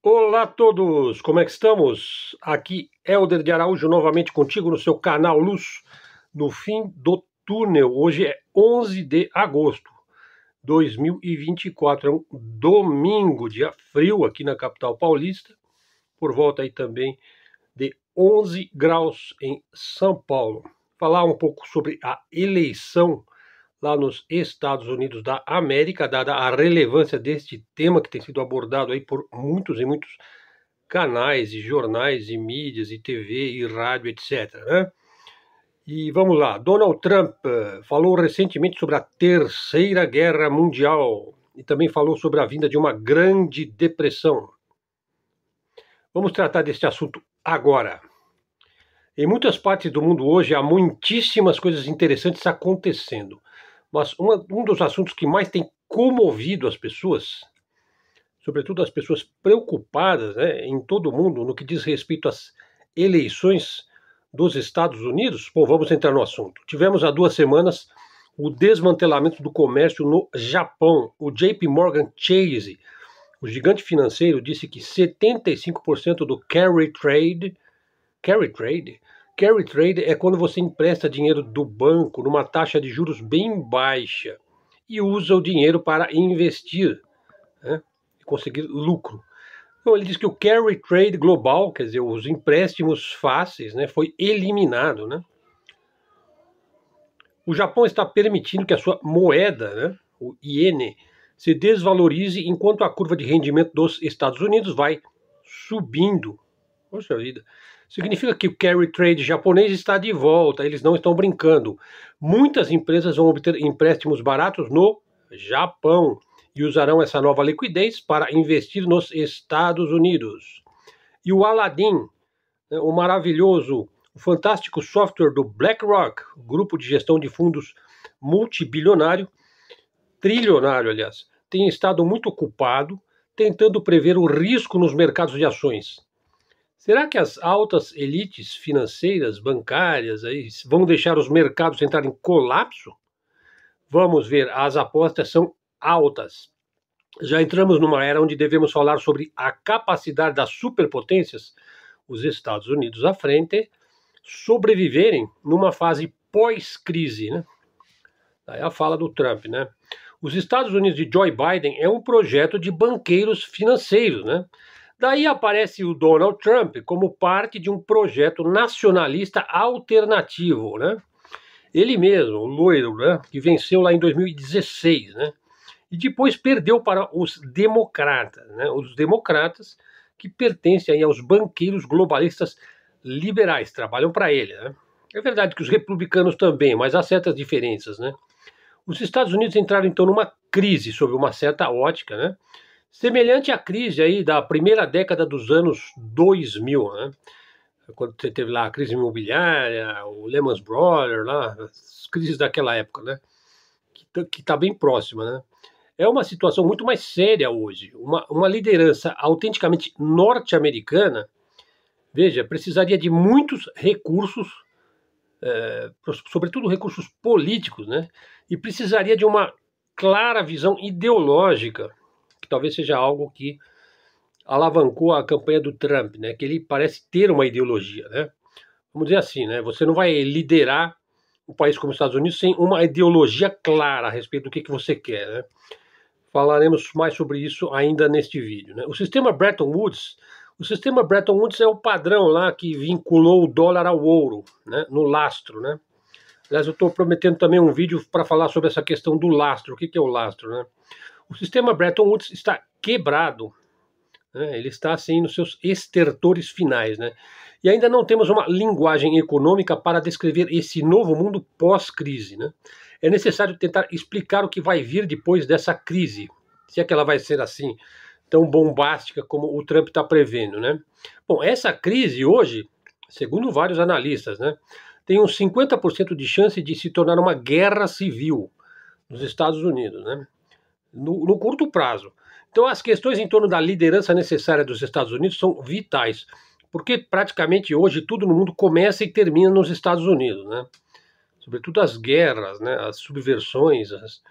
Olá a todos, como é que estamos? Aqui Helder é de Araújo novamente contigo no seu canal Luz no fim do túnel. Hoje é 11 de agosto de 2024, é um domingo, dia frio aqui na capital paulista, por volta aí também de 11 graus em São Paulo. Falar um pouco sobre a eleição lá nos Estados Unidos da América, dada a relevância deste tema que tem sido abordado aí por muitos e muitos canais e jornais e mídias e TV e rádio, etc. Né? E vamos lá, Donald Trump eh, falou recentemente sobre a Terceira Guerra Mundial e também falou sobre a vinda de uma Grande Depressão. Vamos tratar deste assunto agora. Em muitas partes do mundo hoje há muitíssimas coisas interessantes acontecendo. Mas uma, um dos assuntos que mais tem comovido as pessoas, sobretudo as pessoas preocupadas né, em todo o mundo no que diz respeito às eleições dos Estados Unidos, bom, vamos entrar no assunto. Tivemos há duas semanas o desmantelamento do comércio no Japão. O JP Morgan Chase, o gigante financeiro, disse que 75% do carry trade, carry trade Carry trade é quando você empresta dinheiro do banco numa taxa de juros bem baixa e usa o dinheiro para investir né, e conseguir lucro. Então ele diz que o carry trade global, quer dizer, os empréstimos fáceis, né, foi eliminado. Né? O Japão está permitindo que a sua moeda, né, o iene, se desvalorize enquanto a curva de rendimento dos Estados Unidos vai subindo. Poxa vida significa que o carry trade japonês está de volta, eles não estão brincando. Muitas empresas vão obter empréstimos baratos no Japão e usarão essa nova liquidez para investir nos Estados Unidos. E o Aladdin, né, o maravilhoso, o fantástico software do BlackRock, grupo de gestão de fundos multibilionário, trilionário, aliás, tem estado muito ocupado tentando prever o risco nos mercados de ações. Será que as altas elites financeiras, bancárias, aí, vão deixar os mercados entrar em colapso? Vamos ver, as apostas são altas. Já entramos numa era onde devemos falar sobre a capacidade das superpotências, os Estados Unidos à frente, sobreviverem numa fase pós-crise. Né? Aí a fala do Trump, né? Os Estados Unidos de Joe Biden é um projeto de banqueiros financeiros, né? Daí aparece o Donald Trump como parte de um projeto nacionalista alternativo, né? Ele mesmo, o loiro, né? Que venceu lá em 2016, né? E depois perdeu para os democratas, né? Os democratas que pertencem aí aos banqueiros globalistas liberais, trabalham para ele, né? É verdade que os republicanos também, mas há certas diferenças, né? Os Estados Unidos entraram então numa crise sob uma certa ótica, né? Semelhante à crise aí da primeira década dos anos 2000, né? quando você teve lá a crise imobiliária, o Lehman Brothers, lá, as crises daquela época, né? que está tá bem próxima. Né? É uma situação muito mais séria hoje. Uma, uma liderança autenticamente norte-americana, veja, precisaria de muitos recursos, é, sobretudo recursos políticos, né? e precisaria de uma clara visão ideológica que talvez seja algo que alavancou a campanha do Trump, né? Que ele parece ter uma ideologia, né? Vamos dizer assim, né? Você não vai liderar um país como os Estados Unidos sem uma ideologia clara a respeito do que, que você quer, né? Falaremos mais sobre isso ainda neste vídeo, né? O sistema Bretton Woods, o sistema Bretton Woods é o padrão lá que vinculou o dólar ao ouro, né? No lastro, né? Aliás, eu estou prometendo também um vídeo para falar sobre essa questão do lastro. O que, que é o lastro, né? O sistema Bretton Woods está quebrado, né? ele está assim nos seus estertores finais, né? E ainda não temos uma linguagem econômica para descrever esse novo mundo pós-crise, né? É necessário tentar explicar o que vai vir depois dessa crise, se é que ela vai ser assim tão bombástica como o Trump está prevendo, né? Bom, essa crise hoje, segundo vários analistas, né, tem uns 50% de chance de se tornar uma guerra civil nos Estados Unidos, né? no, no curto prazo. Então, as questões em torno da liderança necessária dos Estados Unidos são vitais, porque praticamente hoje tudo no mundo começa e termina nos Estados Unidos, né? Sobretudo as guerras, né? As subversões, as,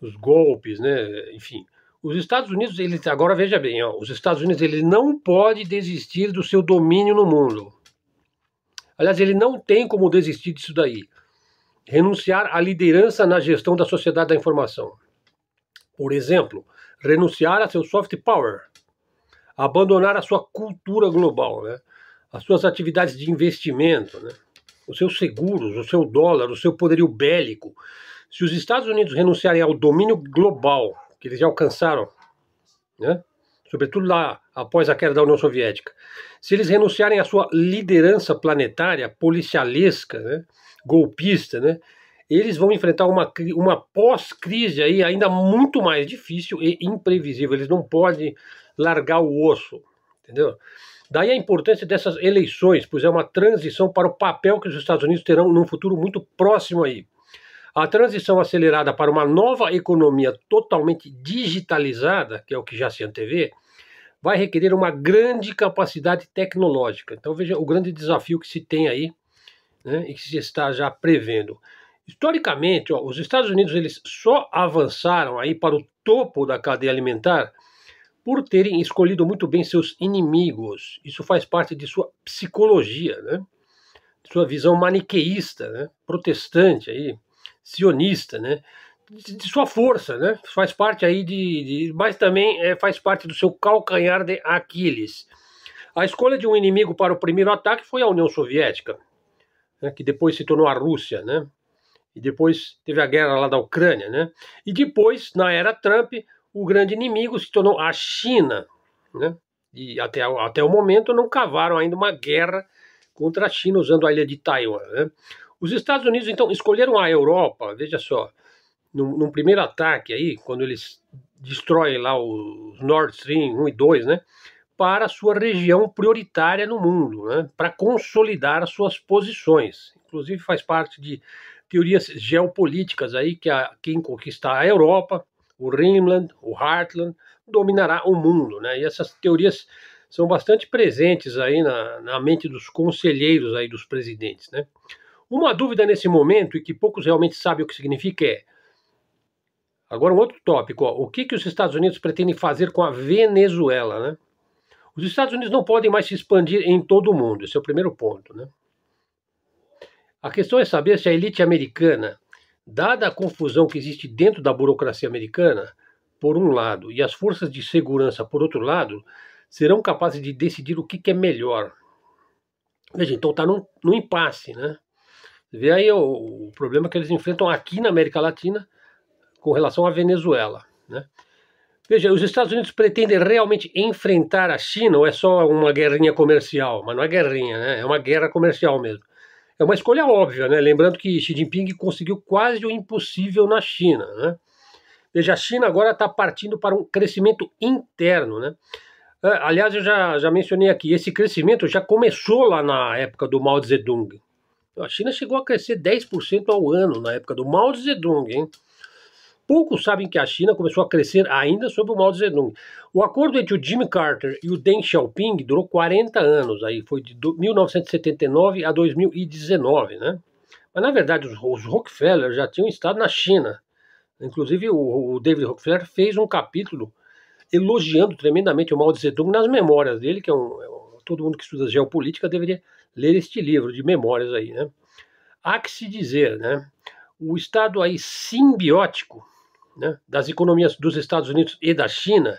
os golpes, né? Enfim, os Estados Unidos, ele agora veja bem, ó, os Estados Unidos ele não pode desistir do seu domínio no mundo. Aliás, ele não tem como desistir disso daí. Renunciar à liderança na gestão da sociedade da informação. Por exemplo, renunciar a seu soft power, abandonar a sua cultura global, né? as suas atividades de investimento, né? os seus seguros, o seu dólar, o seu poderio bélico. Se os Estados Unidos renunciarem ao domínio global que eles já alcançaram, né? sobretudo lá após a queda da União Soviética, se eles renunciarem à sua liderança planetária policialesca, né? golpista, né? eles vão enfrentar uma, uma pós-crise aí ainda muito mais difícil e imprevisível. Eles não podem largar o osso, entendeu? Daí a importância dessas eleições, pois é uma transição para o papel que os Estados Unidos terão num futuro muito próximo aí. A transição acelerada para uma nova economia totalmente digitalizada, que é o que já se antevê, vai requerer uma grande capacidade tecnológica. Então veja o grande desafio que se tem aí né, e que se está já prevendo. Historicamente, ó, os Estados Unidos eles só avançaram aí para o topo da cadeia alimentar por terem escolhido muito bem seus inimigos. Isso faz parte de sua psicologia, né? De sua visão maniqueísta, né? protestante, aí, sionista, né? De, de sua força, né? Faz parte aí de, de mas também é, faz parte do seu calcanhar de Aquiles. A escolha de um inimigo para o primeiro ataque foi a União Soviética, né? que depois se tornou a Rússia, né? E depois teve a guerra lá da Ucrânia, né? E depois, na era Trump, o grande inimigo se tornou a China, né? E até, até o momento não cavaram ainda uma guerra contra a China usando a ilha de Taiwan, né? Os Estados Unidos, então, escolheram a Europa, veja só, num, num primeiro ataque aí, quando eles destroem lá os Nord Stream 1 e 2, né? Para a sua região prioritária no mundo, né? Para consolidar as suas posições. Inclusive faz parte de teorias geopolíticas aí que a, quem conquistar a Europa, o Rhineland, o Heartland, dominará o mundo, né? E essas teorias são bastante presentes aí na, na mente dos conselheiros aí dos presidentes, né? Uma dúvida nesse momento e que poucos realmente sabem o que significa é Agora um outro tópico, ó, o que, que os Estados Unidos pretendem fazer com a Venezuela, né? Os Estados Unidos não podem mais se expandir em todo o mundo, esse é o primeiro ponto, né? A questão é saber se a elite americana, dada a confusão que existe dentro da burocracia americana, por um lado, e as forças de segurança, por outro lado, serão capazes de decidir o que, que é melhor. Veja, então está num, num, impasse, né? Vê aí o, o problema que eles enfrentam aqui na América Latina com relação à Venezuela, né? Veja, os Estados Unidos pretendem realmente enfrentar a China ou é só uma guerrinha comercial? Mas não é guerrinha, né? É uma guerra comercial mesmo. É uma escolha óbvia, né? lembrando que Xi Jinping conseguiu quase o impossível na China. Né? Veja, a China agora está partindo para um crescimento interno. Né? Ah, aliás, eu já, já mencionei aqui, esse crescimento já começou lá na época do Mao Zedong. A China chegou a crescer 10% ao ano na época do Mao Zedong, hein? Poucos sabem que a China começou a crescer ainda sob o Mao Zedong. O acordo entre o Jimmy Carter e o Deng Xiaoping durou 40 anos, aí foi de 1979 a 2019, né? Mas na verdade os, os Rockefeller já tinham estado na China. Inclusive o, o David Rockefeller fez um capítulo elogiando tremendamente o Mao Zedong nas memórias dele, que é, é um, todo mundo que estuda geopolítica deveria ler este livro de memórias aí, né? Há que se dizer, né? O estado aí simbiótico né, das economias dos Estados Unidos e da China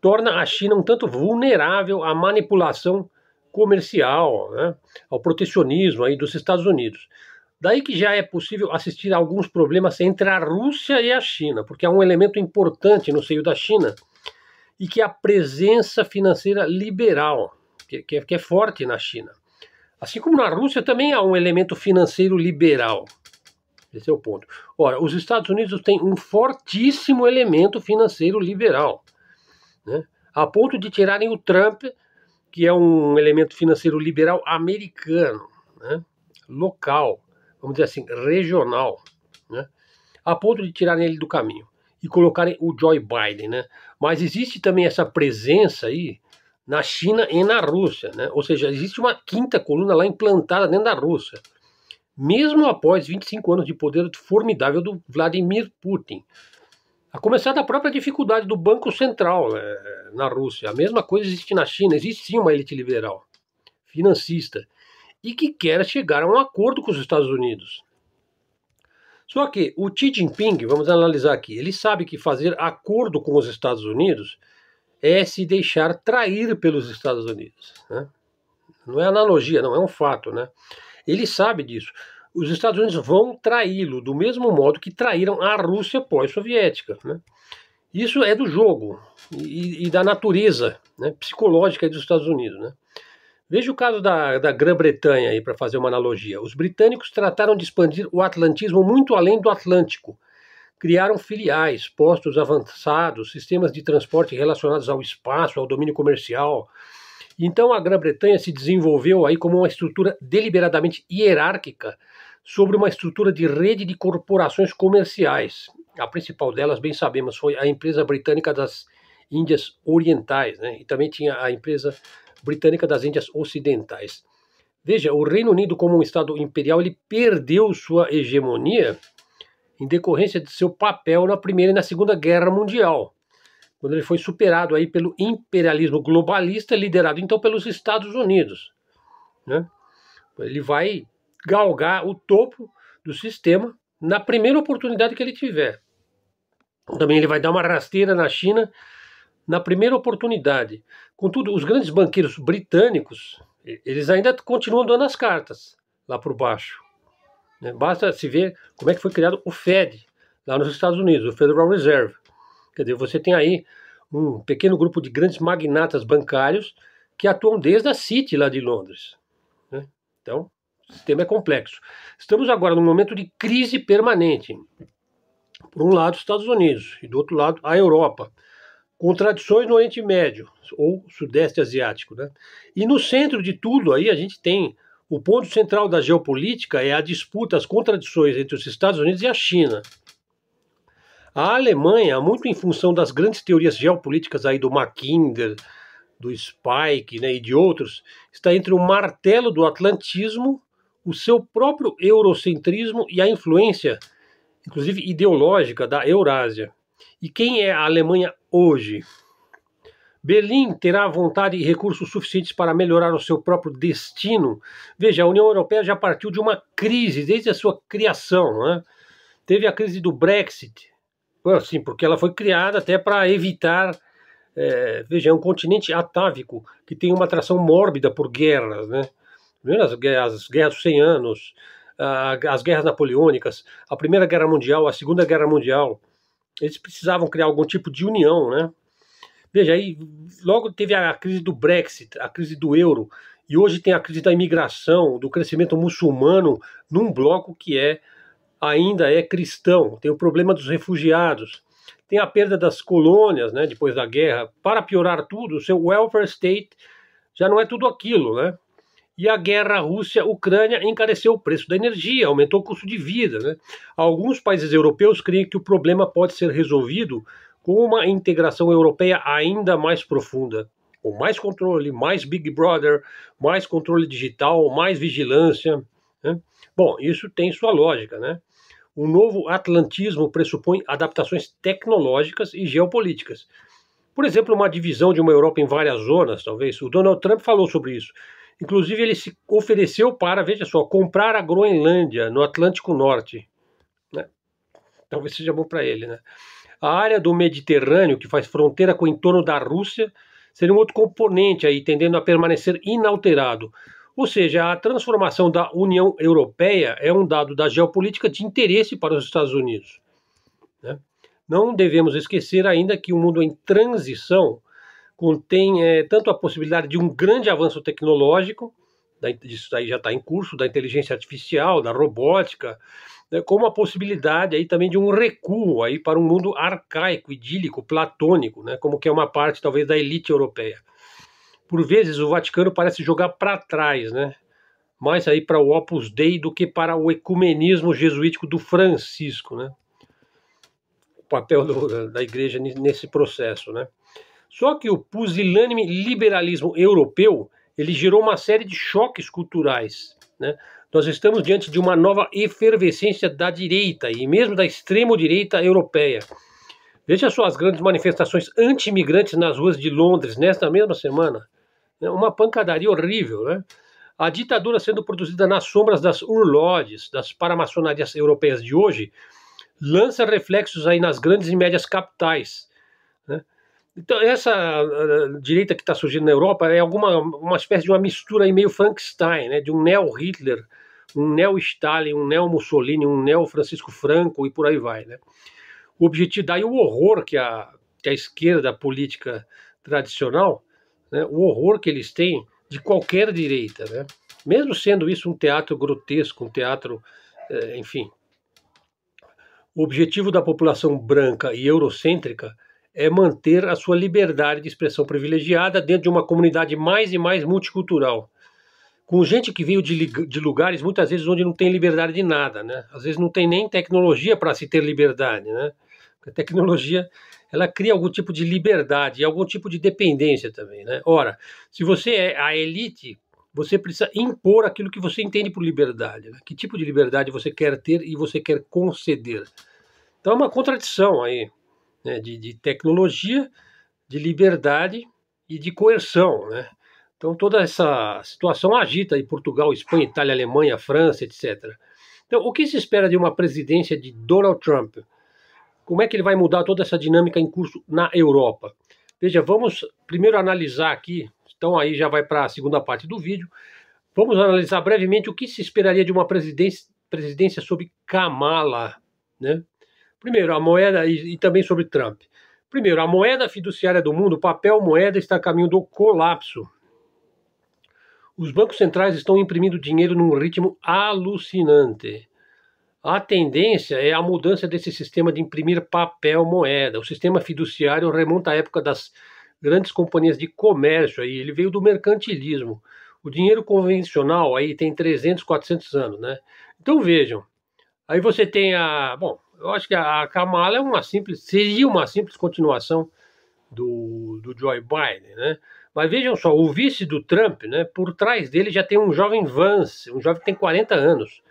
torna a China um tanto vulnerável à manipulação comercial, né, ao protecionismo aí dos Estados Unidos. Daí que já é possível assistir a alguns problemas entre a Rússia e a China, porque há um elemento importante no seio da China e que é a presença financeira liberal, que, que, é, que é forte na China. Assim como na Rússia também há um elemento financeiro liberal, esse é o ponto. Ora, os Estados Unidos têm um fortíssimo elemento financeiro liberal, né? a ponto de tirarem o Trump, que é um elemento financeiro liberal americano, né? local, vamos dizer assim, regional, né? a ponto de tirarem ele do caminho e colocarem o Joe Biden. Né? Mas existe também essa presença aí na China e na Rússia, né? ou seja, existe uma quinta coluna lá implantada dentro da Rússia mesmo após 25 anos de poder formidável do Vladimir Putin. A começar da própria dificuldade do Banco Central né, na Rússia. A mesma coisa existe na China, existe sim uma elite liberal, financista, e que quer chegar a um acordo com os Estados Unidos. Só que o Xi Jinping, vamos analisar aqui, ele sabe que fazer acordo com os Estados Unidos é se deixar trair pelos Estados Unidos. Né? Não é analogia, não, é um fato. Né? Ele sabe disso. Os Estados Unidos vão traí-lo, do mesmo modo que traíram a Rússia pós-soviética. Né? Isso é do jogo e, e da natureza né, psicológica dos Estados Unidos. Né? Veja o caso da, da Grã-Bretanha aí para fazer uma analogia. Os britânicos trataram de expandir o atlantismo muito além do Atlântico. Criaram filiais, postos avançados, sistemas de transporte relacionados ao espaço, ao domínio comercial, então a Grã-Bretanha se desenvolveu aí como uma estrutura deliberadamente hierárquica sobre uma estrutura de rede de corporações comerciais. A principal delas, bem sabemos, foi a empresa britânica das Índias Orientais, né? E também tinha a empresa britânica das Índias Ocidentais. Veja, o Reino Unido como um estado imperial, ele perdeu sua hegemonia em decorrência de seu papel na Primeira e na Segunda Guerra Mundial quando ele foi superado aí pelo imperialismo globalista liderado então pelos Estados Unidos. Né? Ele vai galgar o topo do sistema na primeira oportunidade que ele tiver. Também ele vai dar uma rasteira na China na primeira oportunidade. Contudo, os grandes banqueiros britânicos, eles ainda continuam dando as cartas lá por baixo. Né? Basta se ver como é que foi criado o Fed lá nos Estados Unidos, o Federal Reserve. Quer dizer, você tem aí um pequeno grupo de grandes magnatas bancários que atuam desde a City lá de Londres. Né? Então, o sistema é complexo. Estamos agora num momento de crise permanente. Por um lado, os Estados Unidos, e do outro lado, a Europa. Contradições no Oriente Médio, ou Sudeste Asiático. Né? E no centro de tudo aí a gente tem o ponto central da geopolítica é a disputa, as contradições entre os Estados Unidos e a China. A Alemanha, muito em função das grandes teorias geopolíticas aí do Mackinder, do Spike né, e de outros, está entre o martelo do atlantismo, o seu próprio eurocentrismo e a influência, inclusive ideológica, da Eurásia. E quem é a Alemanha hoje? Berlim terá vontade e recursos suficientes para melhorar o seu próprio destino. Veja, a União Europeia já partiu de uma crise desde a sua criação. Né? Teve a crise do Brexit, assim, porque ela foi criada até para evitar. É, veja, é um continente atávico que tem uma atração mórbida por guerras, né? As guerras, as guerras dos 100 anos, as guerras napoleônicas, a Primeira Guerra Mundial, a Segunda Guerra Mundial. Eles precisavam criar algum tipo de união, né? Veja, aí logo teve a crise do Brexit, a crise do euro, e hoje tem a crise da imigração, do crescimento muçulmano num bloco que é ainda é cristão, tem o problema dos refugiados, tem a perda das colônias, né, depois da guerra. Para piorar tudo, o seu welfare state já não é tudo aquilo, né? E a guerra Rússia-Ucrânia encareceu o preço da energia, aumentou o custo de vida, né? Alguns países europeus creem que o problema pode ser resolvido com uma integração europeia ainda mais profunda, com mais controle, mais Big Brother, mais controle digital, mais vigilância, né? Bom, isso tem sua lógica, né? O novo atlantismo pressupõe adaptações tecnológicas e geopolíticas. Por exemplo, uma divisão de uma Europa em várias zonas, talvez. O Donald Trump falou sobre isso. Inclusive, ele se ofereceu para, veja só, comprar a Groenlândia, no Atlântico Norte. Né? Talvez seja bom para ele, né? A área do Mediterrâneo, que faz fronteira com o entorno da Rússia, seria um outro componente aí, tendendo a permanecer inalterado. Ou seja, a transformação da União Europeia é um dado da geopolítica de interesse para os Estados Unidos. Né? Não devemos esquecer ainda que o mundo em transição contém é, tanto a possibilidade de um grande avanço tecnológico, da, isso já está em curso, da inteligência artificial, da robótica, né, como a possibilidade aí também de um recuo aí para um mundo arcaico, idílico, platônico, né, como que é uma parte talvez da elite europeia. Por vezes o Vaticano parece jogar para trás, né? mais aí para o Opus Dei do que para o ecumenismo jesuítico do Francisco, né? O papel do, da igreja nesse processo, né? Só que o pusilânime liberalismo europeu, ele gerou uma série de choques culturais, né? Nós estamos diante de uma nova efervescência da direita e mesmo da extrema direita europeia. Veja só as grandes manifestações anti-imigrantes nas ruas de Londres nesta mesma semana é uma pancadaria horrível, né? A ditadura sendo produzida nas sombras das urlodes, das paramaçonarias europeias de hoje, lança reflexos aí nas grandes e médias capitais. Né? Então, essa eh, direita que está surgindo na Europa é alguma uma espécie de uma mistura aí meio Frankenstein, né? de um neo-Hitler, um neo-Stalin, um neo-Mussolini, um neo-Francisco Franco e por aí vai. Né? O objetivo, daí o horror que a, que a esquerda política tradicional né, o horror que eles têm de qualquer direita, né? mesmo sendo isso um teatro grotesco, um teatro, é, enfim. O objetivo da população branca e eurocêntrica é manter a sua liberdade de expressão privilegiada dentro de uma comunidade mais e mais multicultural, com gente que veio de, de lugares muitas vezes onde não tem liberdade de nada, né? Às vezes não tem nem tecnologia para se ter liberdade, né? A tecnologia ela cria algum tipo de liberdade e algum tipo de dependência também, né? Ora, se você é a elite, você precisa impor aquilo que você entende por liberdade. Né? Que tipo de liberdade você quer ter e você quer conceder? Então é uma contradição aí né? de, de tecnologia, de liberdade e de coerção, né? Então toda essa situação agita aí Portugal, Espanha, Itália, Alemanha, França, etc. Então o que se espera de uma presidência de Donald Trump? como é que ele vai mudar toda essa dinâmica em curso na Europa. Veja, vamos primeiro analisar aqui, então aí já vai para a segunda parte do vídeo. Vamos analisar brevemente o que se esperaria de uma presidência, presidência sob Kamala, né? Primeiro, a moeda e, e também sobre Trump. Primeiro, a moeda fiduciária do mundo, o papel moeda, está a caminho do colapso. Os bancos centrais estão imprimindo dinheiro num ritmo alucinante. A tendência é a mudança desse sistema de imprimir papel moeda. O sistema fiduciário remonta à época das grandes companhias de comércio, aí ele veio do mercantilismo. O dinheiro convencional aí tem 300, 400 anos, né? Então vejam, aí você tem a, bom, eu acho que a Kamala é uma simples, seria uma simples continuação do, do Joe Biden, né? Mas vejam só, o vice do Trump, né? Por trás dele já tem um jovem Vance, um jovem que tem 40 anos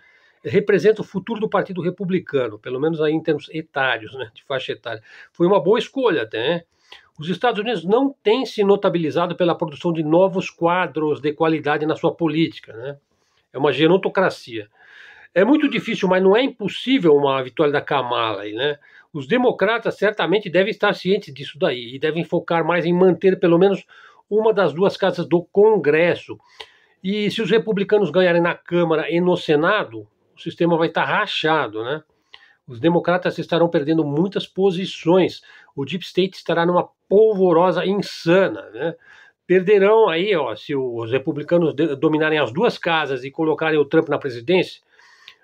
representa o futuro do Partido Republicano, pelo menos aí em termos etários, né, de faixa etária. Foi uma boa escolha até, né? Os Estados Unidos não têm se notabilizado pela produção de novos quadros de qualidade na sua política, né? É uma genotocracia. É muito difícil, mas não é impossível uma vitória da Kamala, né? Os democratas certamente devem estar cientes disso daí e devem focar mais em manter pelo menos uma das duas casas do Congresso. E se os republicanos ganharem na Câmara e no Senado, o sistema vai estar tá rachado, né? Os democratas estarão perdendo muitas posições. O deep state estará numa polvorosa insana, né? Perderão aí, ó, se os republicanos dominarem as duas casas e colocarem o Trump na presidência,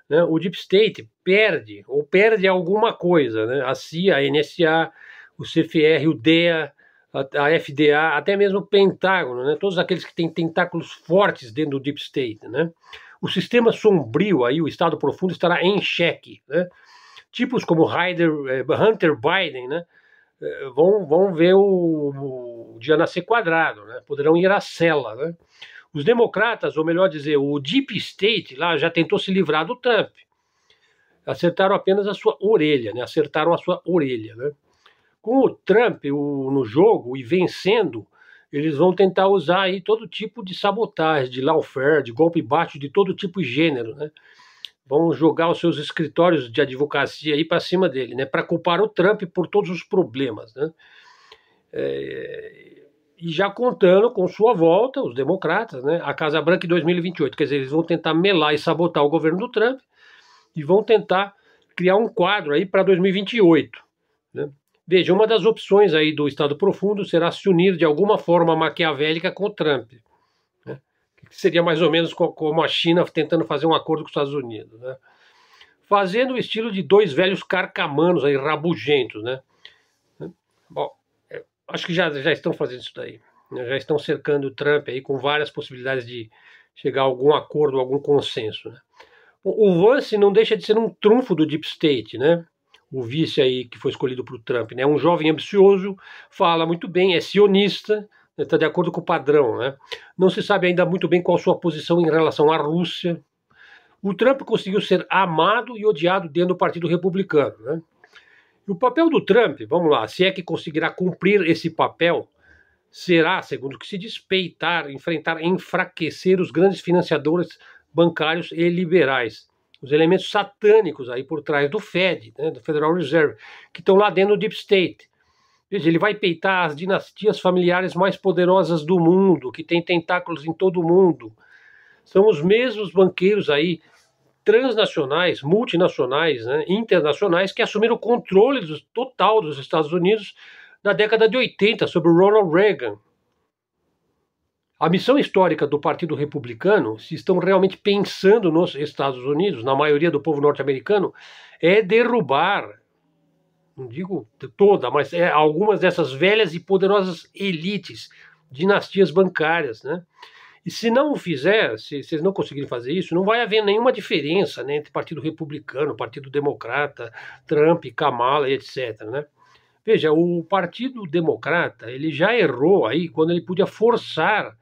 né, o deep state perde ou perde alguma coisa, né? A CIA, a NSA, o CFR, o DEA, a, FDA, até mesmo o Pentágono, né? Todos aqueles que têm tentáculos fortes dentro do deep state, né? O sistema sombrio, aí, o Estado profundo, estará em xeque. Né? Tipos como eh, Hunter Biden né, eh, vão, vão ver o, o dia nascer quadrado, né? poderão ir à cela. Né? Os democratas, ou melhor dizer, o Deep State lá já tentou se livrar do Trump. Acertaram apenas a sua orelha, né? acertaram a sua orelha. Né? Com o Trump o, no jogo e vencendo, eles vão tentar usar aí todo tipo de sabotagem, de lawfare, de golpe baixo, de todo tipo e gênero, né? Vão jogar os seus escritórios de advocacia aí para cima dele, né? Para culpar o Trump por todos os problemas, né? É... e já contando com sua volta, os democratas, né? A Casa Branca em 2028, quer dizer, eles vão tentar melar e sabotar o governo do Trump e vão tentar criar um quadro aí para 2028 Veja, uma das opções aí do Estado Profundo será se unir de alguma forma maquiavélica com Trump, né? que seria mais ou menos como a China tentando fazer um acordo com os Estados Unidos, né? fazendo o estilo de dois velhos carcamanos aí, rabugentos, né? Bom, é, acho que já, já estão fazendo isso daí, né? já estão cercando o Trump aí com várias possibilidades de chegar a algum acordo, algum consenso, né? O Vance não deixa de ser um trunfo do Deep State, né? o vice aí que foi escolhido para o Trump, né? Um jovem ambicioso, fala muito bem, é sionista, está né? de acordo com o padrão, né? Não se sabe ainda muito bem qual sua posição em relação à Rússia. O Trump conseguiu ser amado e odiado dentro do Partido Republicano, né? o papel do Trump, vamos lá, se é que conseguirá cumprir esse papel, será, segundo que se despeitar, enfrentar, enfraquecer os grandes financiadores bancários e liberais os elementos satânicos aí por trás do Fed, né, do Federal Reserve, que estão lá dentro do Deep State. Veja, ele vai peitar as dinastias familiares mais poderosas do mundo, que tem tentáculos em todo o mundo. São os mesmos banqueiros aí transnacionais, multinacionais, né, internacionais, que assumiram o controle do, total dos Estados Unidos na década de 80, sob Ronald Reagan. A missão histórica do Partido Republicano, se estão realmente pensando nos Estados Unidos, na maioria do povo norte-americano, é derrubar, não digo toda, mas é algumas dessas velhas e poderosas elites, dinastias bancárias, né? E se não fizer, se vocês não conseguirem fazer isso, não vai haver nenhuma diferença né, entre Partido Republicano, Partido Democrata, Trump, Kamala, etc. Né? Veja, o Partido Democrata ele já errou aí quando ele podia forçar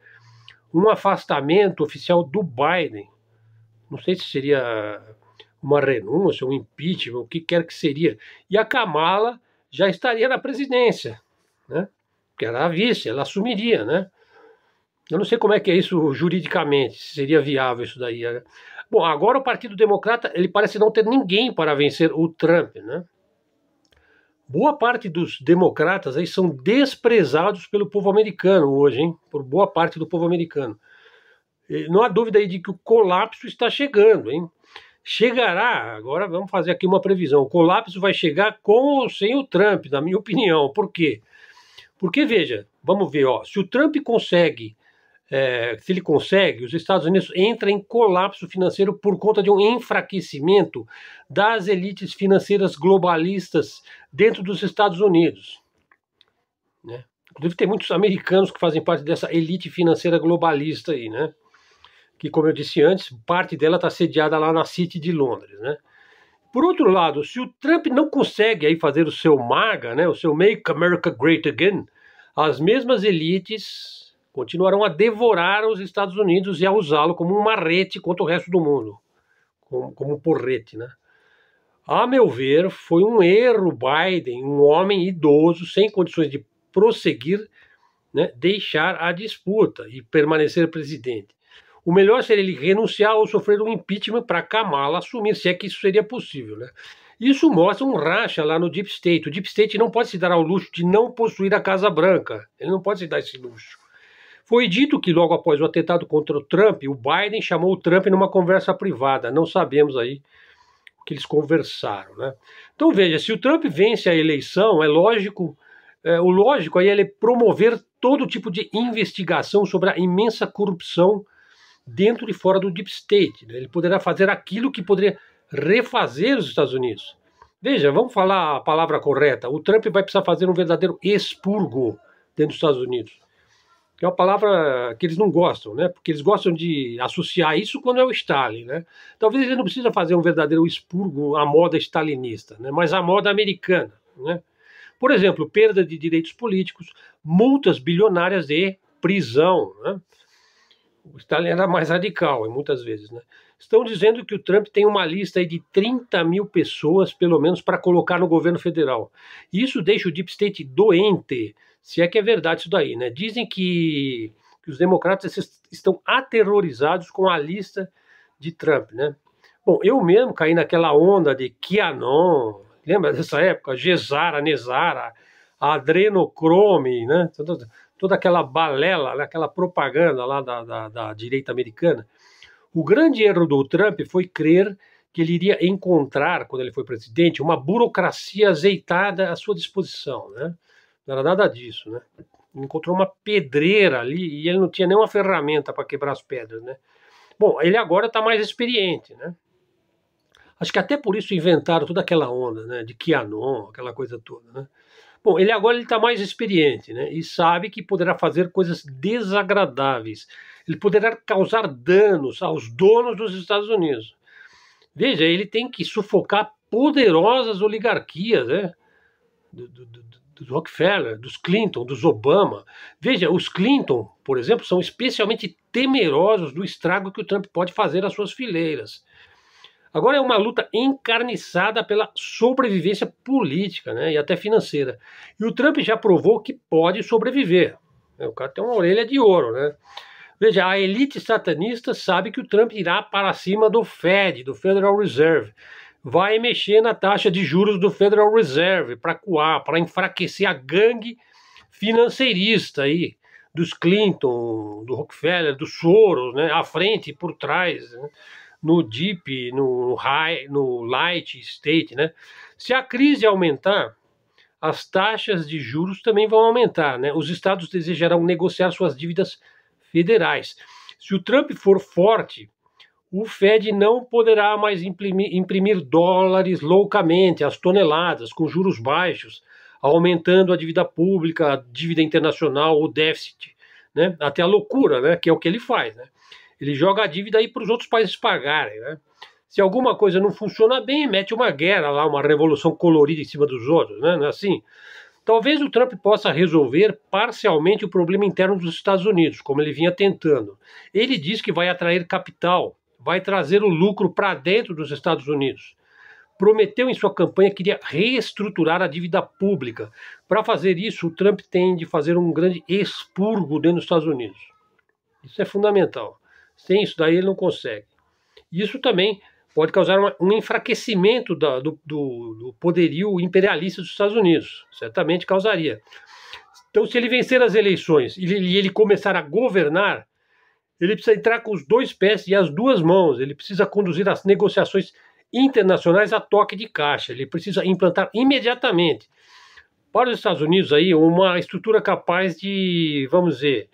um afastamento oficial do Biden. Não sei se seria uma renúncia, um impeachment, o que quer que seria. E a Kamala já estaria na presidência, né? Porque ela é a vice, ela assumiria, né? Eu não sei como é que é isso juridicamente, se seria viável isso daí. Bom, agora o Partido Democrata, ele parece não ter ninguém para vencer o Trump, né? boa parte dos democratas aí são desprezados pelo povo americano hoje, hein? Por boa parte do povo americano. Não há dúvida aí de que o colapso está chegando, hein? Chegará, agora vamos fazer aqui uma previsão. O colapso vai chegar com ou sem o Trump, na minha opinião. Por quê? Porque veja, vamos ver, ó, se o Trump consegue é, se ele consegue, os Estados Unidos entra em colapso financeiro por conta de um enfraquecimento das elites financeiras globalistas dentro dos Estados Unidos. Né? Inclusive, tem muitos americanos que fazem parte dessa elite financeira globalista aí, né? Que, como eu disse antes, parte dela está sediada lá na City de Londres, né? Por outro lado, se o Trump não consegue aí fazer o seu MAGA, né, o seu Make America Great Again, as mesmas elites continuarão a devorar os Estados Unidos e a usá-lo como um marrete contra o resto do mundo, como, como um porrete, né? A meu ver, foi um erro Biden, um homem idoso, sem condições de prosseguir, né, deixar a disputa e permanecer presidente. O melhor seria ele renunciar ou sofrer um impeachment para Kamala assumir, se é que isso seria possível. Né? Isso mostra um racha lá no Deep State. O Deep State não pode se dar ao luxo de não possuir a Casa Branca. Ele não pode se dar esse luxo. Foi dito que logo após o atentado contra o Trump, o Biden chamou o Trump numa conversa privada. Não sabemos aí o que eles conversaram, né? Então veja, se o Trump vence a eleição, é lógico, é, o lógico aí é ele promover todo tipo de investigação sobre a imensa corrupção dentro e fora do deep state. Né? Ele poderá fazer aquilo que poderia refazer os Estados Unidos. Veja, vamos falar a palavra correta. O Trump vai precisar fazer um verdadeiro expurgo dentro dos Estados Unidos que é uma palavra que eles não gostam, né? Porque eles gostam de associar isso quando é o Stalin, né? Talvez ele não precisa fazer um verdadeiro expurgo à moda stalinista, né? Mas à moda americana, né? Por exemplo, perda de direitos políticos, multas bilionárias e prisão, né? O Stalin era mais radical, muitas vezes, né? estão dizendo que o Trump tem uma lista de 30 mil pessoas, pelo menos, para colocar no governo federal. Isso deixa o Deep State doente, se é que é verdade isso daí, né? Dizem que, que os democratas estão aterrorizados com a lista de Trump, né? Bom, eu mesmo caí naquela onda de QAnon, lembra dessa época? Gesara, Nezara, Adrenocrome, né? Toda, aquela balela, né? aquela propaganda lá da, da, da direita americana. O grande erro do Trump foi crer que ele iria encontrar, quando ele foi presidente, uma burocracia azeitada à sua disposição. Né? Não era nada disso. Né? encontrou uma pedreira ali e ele não tinha nenhuma ferramenta para quebrar as pedras. Né? Bom, ele agora está mais experiente. Né? Acho que até por isso inventaram toda aquela onda né, de Kianon, aquela coisa toda. Né? Bom, ele agora está mais experiente né, e sabe que poderá fazer coisas desagradáveis ele poderá causar danos aos donos dos Estados Unidos. Veja, ele tem que sufocar poderosas oligarquias, né? Do, do, do, Rockefeller, dos Clinton, dos Obama. Veja, os Clinton, por exemplo, são especialmente temerosos do estrago que o Trump pode fazer às suas fileiras. Agora é uma luta encarniçada pela sobrevivência política né, e até financeira. E o Trump já provou que pode sobreviver. O cara tem uma orelha de ouro, né? Veja, a elite satanista sabe que o Trump irá para cima do Fed, do Federal Reserve. Vai mexer na taxa de juros do Federal Reserve para coar, para enfraquecer a gangue financeirista aí, dos Clinton, do Rockefeller, do Soros, né, à frente e por trás, né, no deep, no high, no light state, né? Se a crise aumentar, as taxas de juros também vão aumentar, né? Os estados desejarão negociar suas dívidas federais. Se o Trump for forte, o Fed não poderá mais imprimir, imprimir dólares loucamente, às toneladas, com juros baixos, aumentando a dívida pública, a dívida internacional, o déficit, né? até a loucura, né? que é o que ele faz. Né? Ele joga a dívida aí para os outros países pagarem. Né? Se alguma coisa não funciona bem, mete uma guerra lá, uma revolução colorida em cima dos outros, né? É assim? Talvez o Trump possa resolver parcialmente o problema interno dos Estados Unidos, como ele vinha tentando. Ele diz que vai atrair capital, vai trazer o lucro para dentro dos Estados Unidos. Prometeu em sua campanha que iria reestruturar a dívida pública. Para fazer isso, o Trump tem de fazer um grande expurgo dentro dos Estados Unidos. Isso é fundamental. Sem isso daí ele não consegue. Isso também pode causar uma, um enfraquecimento da, do, do, do poderio imperialista dos Estados Unidos. Certamente causaria. Então, se ele vencer as eleições e ele, ele começar a governar, ele precisa entrar com os dois pés e as duas mãos. Ele precisa conduzir as negociações internacionais a toque de caixa. Ele precisa implantar imediatamente para os Estados Unidos aí uma estrutura capaz de, vamos dizer,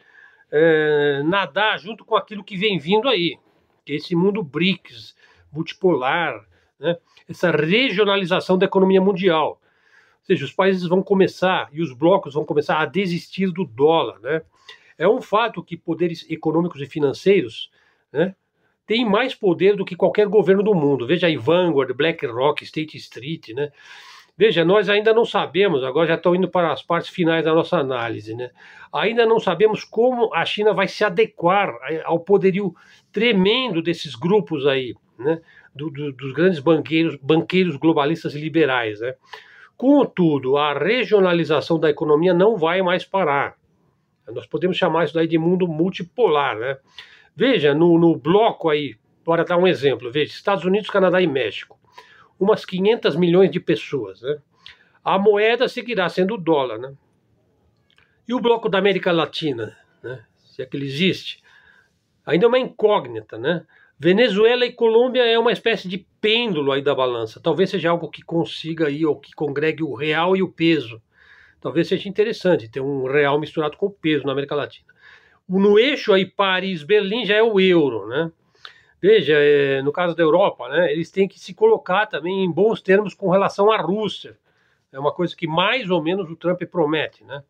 é, nadar junto com aquilo que vem vindo aí, é esse mundo BRICS, multipolar, né? essa regionalização da economia mundial. Ou seja, os países vão começar e os blocos vão começar a desistir do dólar. Né? É um fato que poderes econômicos e financeiros né, têm mais poder do que qualquer governo do mundo. Veja aí Vanguard, BlackRock, State Street, né? Veja, nós ainda não sabemos, agora já estão indo para as partes finais da nossa análise, né? Ainda não sabemos como a China vai se adequar ao poderio tremendo desses grupos aí, né? Do, do, dos grandes banqueiros, banqueiros globalistas e liberais, né? Contudo, a regionalização da economia não vai mais parar. Nós podemos chamar isso daí de mundo multipolar, né? Veja, no, no bloco aí, bora dar um exemplo, veja, Estados Unidos, Canadá e México umas 500 milhões de pessoas. Né? A moeda seguirá sendo o dólar. Né? E o bloco da América Latina, né? se é que ele existe, ainda é uma incógnita. Né? Venezuela e Colômbia é uma espécie de pêndulo aí da balança. Talvez seja algo que consiga aí, ou que congregue o real e o peso. Talvez seja interessante ter um real misturado com o peso na América Latina. No eixo aí, Paris-Berlim já é o euro, né? Veja, é, no caso da Europa, né, eles têm que se colocar também em bons termos com relação à Rússia. É uma coisa que mais ou menos o Trump promete, né?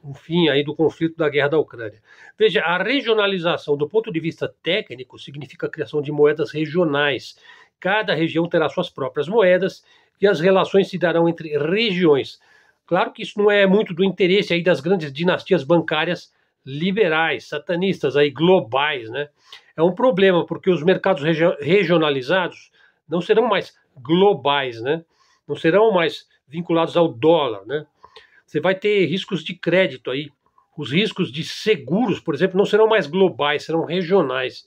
o fim aí do conflito da guerra da Ucrânia. Veja, a regionalização do ponto de vista técnico significa a criação de moedas regionais. Cada região terá suas próprias moedas e as relações se darão entre regiões. Claro que isso não é muito do interesse aí das grandes dinastias bancárias liberais, satanistas aí globais, né? É um problema, porque os mercados regionalizados não serão mais globais, né? Não serão mais vinculados ao dólar, né? Você vai ter riscos de crédito aí. Os riscos de seguros, por exemplo, não serão mais globais, serão regionais.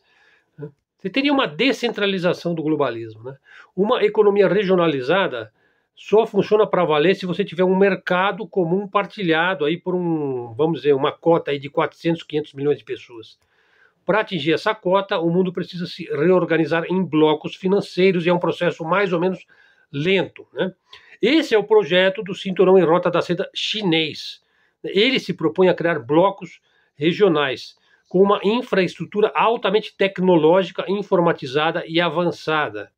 Né? Você teria uma descentralização do globalismo, né? Uma economia regionalizada só funciona para valer se você tiver um mercado comum partilhado aí por um, vamos dizer, uma cota aí de 400, 500 milhões de pessoas. Para atingir essa cota, o mundo precisa se reorganizar em blocos financeiros e é um processo mais ou menos lento. Né? Esse é o projeto do Cinturão em Rota da Seda chinês. Ele se propõe a criar blocos regionais com uma infraestrutura altamente tecnológica, informatizada e avançada.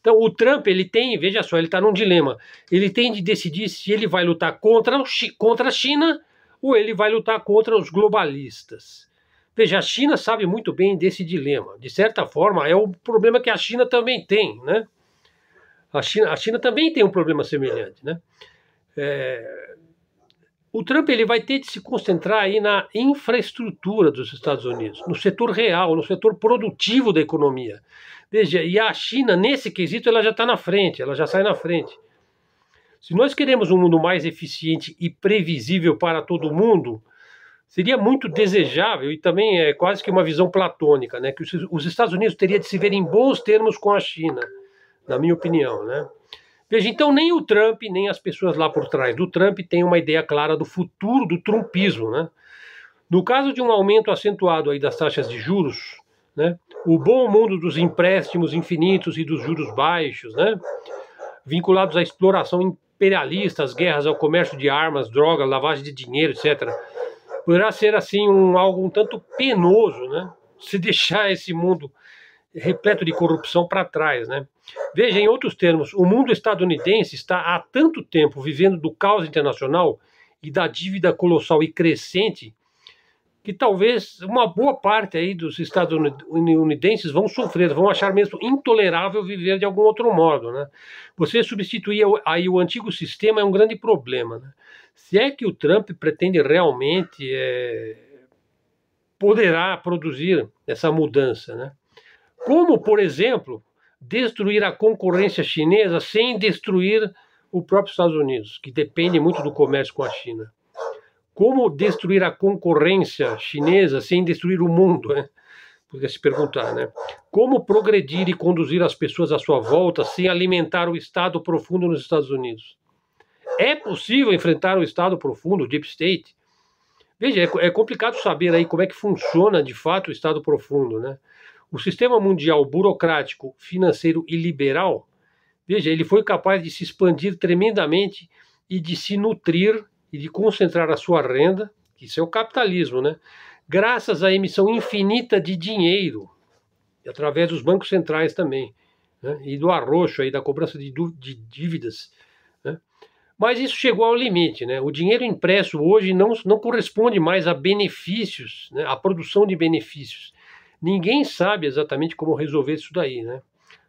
Então, o Trump, ele tem, veja só, ele está num dilema. Ele tem de decidir se ele vai lutar contra, o, contra a China ou ele vai lutar contra os globalistas. Veja, a China sabe muito bem desse dilema. De certa forma, é o problema que a China também tem, né? A China, a China também tem um problema semelhante, né? É, o Trump ele vai ter de se concentrar aí na infraestrutura dos Estados Unidos, no setor real, no setor produtivo da economia. Veja, e a China, nesse quesito, ela já está na frente, ela já sai na frente. Se nós queremos um mundo mais eficiente e previsível para todo mundo, seria muito desejável e também é quase que uma visão platônica, né, que os, Estados Unidos teria de se ver em bons termos com a China, na minha opinião, né? Veja, então nem o Trump, nem as pessoas lá por trás do Trump têm uma ideia clara do futuro do trumpismo, né? No caso de um aumento acentuado aí das taxas de juros, né? O bom mundo dos empréstimos infinitos e dos juros baixos, né? Vinculados à exploração imperialista, às guerras, ao comércio de armas, drogas, lavagem de dinheiro, etc poderá ser assim um algo um tanto penoso, né? Se deixar esse mundo repleto de corrupção para trás, né? Veja, em outros termos, o mundo estadunidense está há tanto tempo vivendo do caos internacional e da dívida colossal e crescente que talvez uma boa parte aí dos estadunidenses vão sofrer, vão achar mesmo intolerável viver de algum outro modo, né? Você substituir aí o antigo sistema é um grande problema, né? se é que o Trump pretende realmente é, poderá produzir essa mudança, né? Como, por exemplo, destruir a concorrência chinesa sem destruir o próprio Estados Unidos, que depende muito do comércio com a China. Como destruir a concorrência chinesa sem destruir o mundo, né? Podia se perguntar, né? Como progredir e conduzir as pessoas à sua volta sem alimentar o Estado profundo nos Estados Unidos? É possível enfrentar o Estado profundo, o Deep State? Veja, é, é complicado saber aí como é que funciona de fato o Estado profundo, né? O sistema mundial burocrático, financeiro e liberal, veja, ele foi capaz de se expandir tremendamente e de se nutrir e de concentrar a sua renda, que isso é o capitalismo, né? Graças à emissão infinita de dinheiro, através dos bancos centrais também, né? e do arroxo aí da cobrança de, de dívidas mas isso chegou ao limite. Né? O dinheiro impresso hoje não, não corresponde mais a benefícios, né? a produção de benefícios. Ninguém sabe exatamente como resolver isso daí. Né?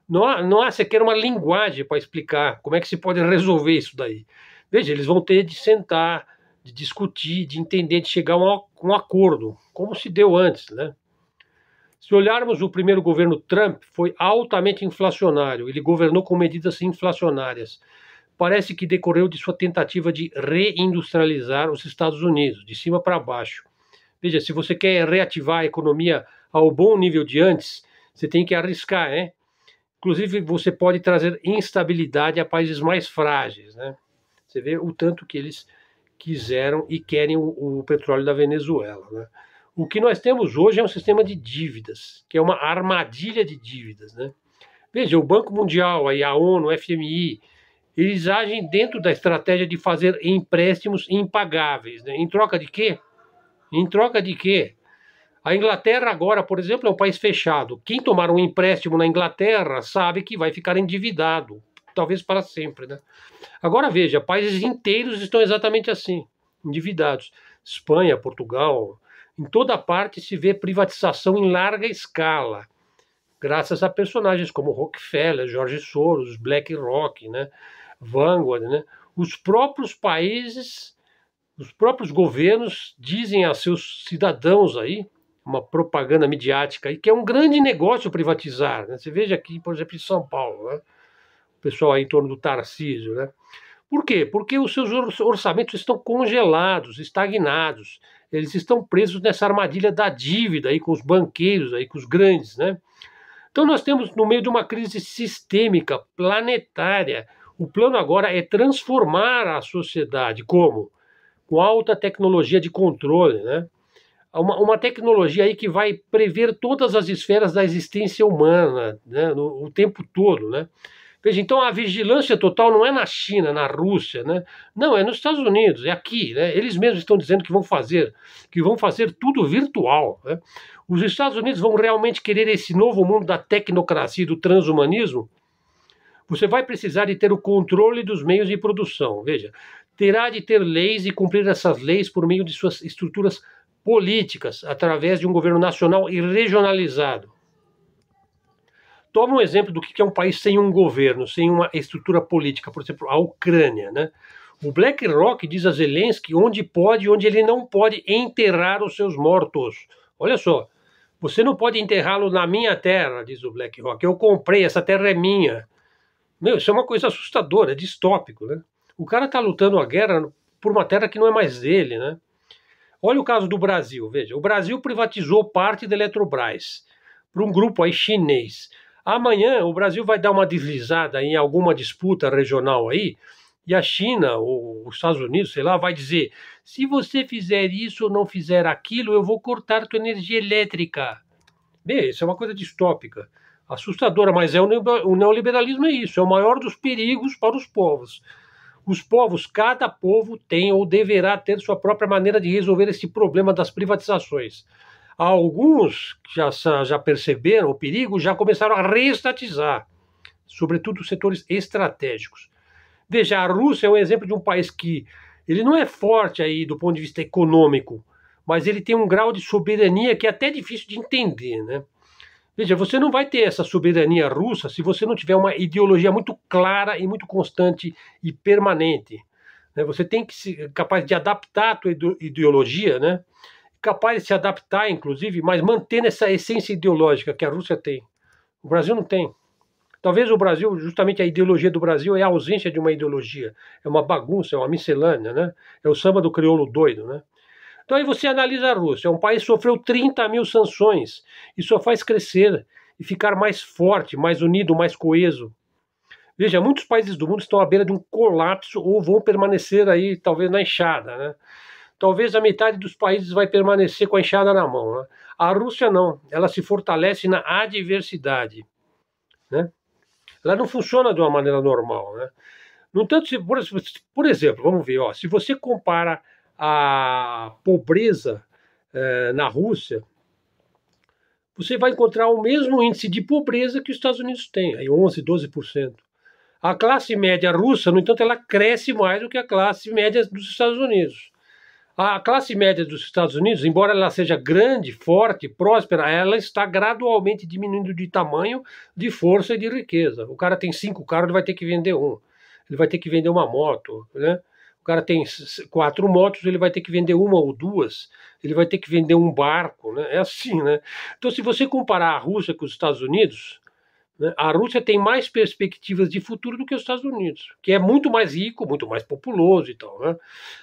Não, há, não há sequer uma linguagem para explicar como é que se pode resolver isso daí. Veja, eles vão ter de sentar, de discutir, de entender, de chegar a um, um acordo, como se deu antes. Né? Se olharmos o primeiro governo Trump, foi altamente inflacionário. Ele governou com medidas inflacionárias parece que decorreu de sua tentativa de reindustrializar os Estados Unidos, de cima para baixo. Veja, se você quer reativar a economia ao bom nível de antes, você tem que arriscar, né? Inclusive, você pode trazer instabilidade a países mais frágeis, né? Você vê o tanto que eles quiseram e querem o, o petróleo da Venezuela, né? O que nós temos hoje é um sistema de dívidas, que é uma armadilha de dívidas, né? Veja, o Banco Mundial, aí a ONU, o FMI, eles agem dentro da estratégia de fazer empréstimos impagáveis. Né? Em troca de quê? Em troca de quê? A Inglaterra agora, por exemplo, é um país fechado. Quem tomar um empréstimo na Inglaterra sabe que vai ficar endividado, talvez para sempre, né? Agora veja, países inteiros estão exatamente assim, endividados. Espanha, Portugal, em toda parte se vê privatização em larga escala, graças a personagens como Rockefeller, George Soros, BlackRock, né? Vanguard, né? os próprios países, os próprios governos dizem a seus cidadãos aí, uma propaganda midiática aí, que é um grande negócio privatizar. Né? Você veja aqui, por exemplo, em São Paulo, né? o pessoal aí em torno do Tarcísio. Né? Por quê? Porque os seus orçamentos estão congelados, estagnados. Eles estão presos nessa armadilha da dívida aí com os banqueiros, aí com os grandes, né? Então nós temos no meio de uma crise sistêmica, planetária, o plano agora é transformar a sociedade. Como? Com alta tecnologia de controle, né? Uma, uma tecnologia aí que vai prever todas as esferas da existência humana, né? No, o tempo todo, né? Veja, então a vigilância total não é na China, na Rússia, né? Não, é nos Estados Unidos, é aqui, né? Eles mesmos estão dizendo que vão fazer, que vão fazer tudo virtual. Né? Os Estados Unidos vão realmente querer esse novo mundo da tecnocracia e do transhumanismo? Você vai precisar de ter o controle dos meios de produção. Veja, terá de ter leis e cumprir essas leis por meio de suas estruturas políticas, através de um governo nacional e regionalizado. Toma um exemplo do que é um país sem um governo, sem uma estrutura política, por exemplo, a Ucrânia. Né? O BlackRock diz a Zelensky onde pode e onde ele não pode enterrar os seus mortos. Olha só, você não pode enterrá-lo na minha terra, diz o BlackRock. Eu comprei, essa terra é minha. Meu, isso é uma coisa assustadora, é distópico, né? O cara tá lutando a guerra por uma terra que não é mais dele, né? Olha o caso do Brasil, veja. O Brasil privatizou parte da Eletrobras para um grupo aí chinês. Amanhã o Brasil vai dar uma deslizada em alguma disputa regional aí, e a China ou os Estados Unidos, sei lá, vai dizer: se você fizer isso ou não fizer aquilo, eu vou cortar tua energia elétrica. Bem, isso é uma coisa distópica assustadora, mas é o neoliberalismo é isso, é o maior dos perigos para os povos. Os povos, cada povo tem ou deverá ter sua própria maneira de resolver esse problema das privatizações. Alguns já, já perceberam o perigo, já começaram a reestatizar, sobretudo os setores estratégicos. Veja, a Rússia é um exemplo de um país que ele não é forte aí do ponto de vista econômico, mas ele tem um grau de soberania que é até difícil de entender, né? Veja, você não vai ter essa soberania russa se você não tiver uma ideologia muito clara e muito constante e permanente. Né? Você tem que ser capaz de adaptar a tua ideologia, né? capaz de se adaptar, inclusive, mas mantendo essa essência ideológica que a Rússia tem. O Brasil não tem. Talvez o Brasil, justamente a ideologia do Brasil é a ausência de uma ideologia, é uma bagunça, é uma miscelânea, né? É o samba do crioulo doido, né? Então aí você analisa a Rússia. É um país que sofreu 30 mil sanções e só faz crescer e ficar mais forte, mais unido, mais coeso. Veja, muitos países do mundo estão à beira de um colapso ou vão permanecer aí, talvez, na enxada, né? Talvez a metade dos países vai permanecer com a enxada na mão. Né? A Rússia não, ela se fortalece na adversidade. Né? Ela não funciona de uma maneira normal. Né? No entanto, se, por, por exemplo, vamos ver, ó, se você compara a pobreza é, na Rússia, você vai encontrar o mesmo índice de pobreza que os Estados Unidos têm, aí 11, 12%. A classe média russa, no entanto, ela cresce mais do que a classe média dos Estados Unidos. A classe média dos Estados Unidos, embora ela seja grande, forte, próspera, ela está gradualmente diminuindo de tamanho, de força e de riqueza. O cara tem cinco carros, ele vai ter que vender um. Ele vai ter que vender uma moto, né? O cara tem quatro motos, ele vai ter que vender uma ou duas, ele vai ter que vender um barco, né? É assim, né? Então, se você comparar a Rússia com os Estados Unidos, né, a Rússia tem mais perspectivas de futuro do que os Estados Unidos, que é muito mais rico, muito mais populoso e tal, né?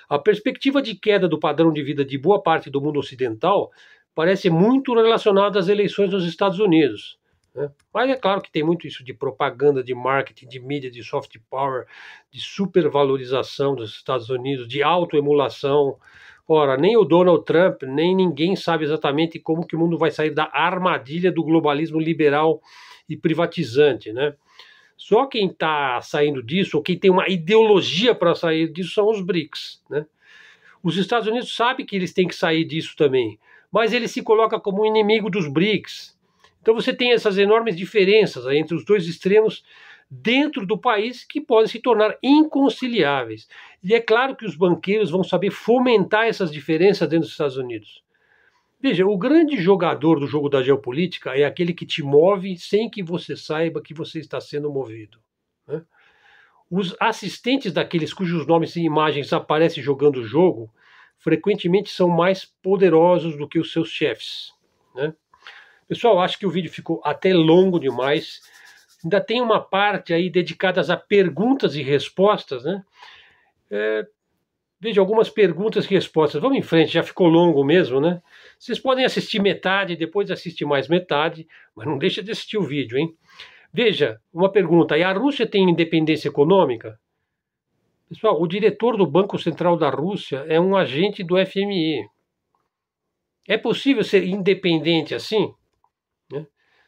A perspectiva de queda do padrão de vida de boa parte do mundo ocidental parece muito relacionada às eleições nos Estados Unidos né? Mas é claro que tem muito isso de propaganda, de marketing, de mídia, de soft power, de supervalorização dos Estados Unidos, de autoemulação. Ora, nem o Donald Trump, nem ninguém sabe exatamente como que o mundo vai sair da armadilha do globalismo liberal e privatizante, né? Só quem está saindo disso, ou quem tem uma ideologia para sair disso, são os BRICS, né? Os Estados Unidos sabem que eles têm que sair disso também, mas ele se coloca como um inimigo dos BRICS, então você tem essas enormes diferenças né, entre os dois extremos dentro do país que podem se tornar inconciliáveis. E é claro que os banqueiros vão saber fomentar essas diferenças dentro dos Estados Unidos. Veja, o grande jogador do jogo da geopolítica é aquele que te move sem que você saiba que você está sendo movido. Né? Os assistentes daqueles cujos nomes e imagens aparecem jogando o jogo frequentemente são mais poderosos do que os seus chefes. Né? Pessoal, acho que o vídeo ficou até longo demais. Ainda tem uma parte aí dedicada a perguntas e respostas, né? É, veja, algumas perguntas e respostas. Vamos em frente, já ficou longo mesmo, né? Vocês podem assistir metade, depois assistir mais metade, mas não deixa de assistir o vídeo, hein? Veja, uma pergunta: e a Rússia tem independência econômica? Pessoal, o diretor do Banco Central da Rússia é um agente do FMI. É possível ser independente assim?